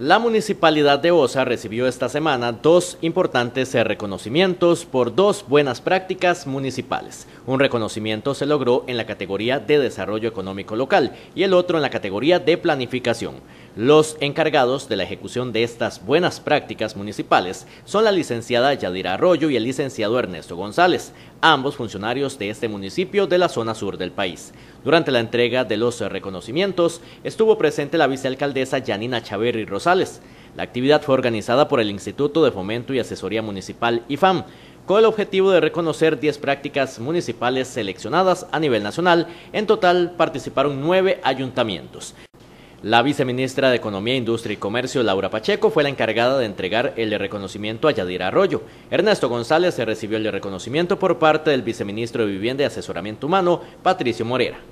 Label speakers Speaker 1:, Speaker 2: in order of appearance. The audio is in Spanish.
Speaker 1: La municipalidad de Osa recibió esta semana dos importantes reconocimientos por dos buenas prácticas municipales. Un reconocimiento se logró en la categoría de desarrollo económico local y el otro en la categoría de planificación. Los encargados de la ejecución de estas buenas prácticas municipales son la licenciada Yadira Arroyo y el licenciado Ernesto González, ambos funcionarios de este municipio de la zona sur del país. Durante la entrega de los reconocimientos estuvo presente la vicealcaldesa Yanina Chaverri Rosales la actividad fue organizada por el Instituto de Fomento y Asesoría Municipal IFAM con el objetivo de reconocer 10 prácticas municipales seleccionadas a nivel nacional. En total participaron 9 ayuntamientos. La viceministra de Economía, Industria y Comercio, Laura Pacheco, fue la encargada de entregar el reconocimiento a Yadira Arroyo. Ernesto González se recibió el reconocimiento por parte del viceministro de Vivienda y Asesoramiento Humano, Patricio Morera.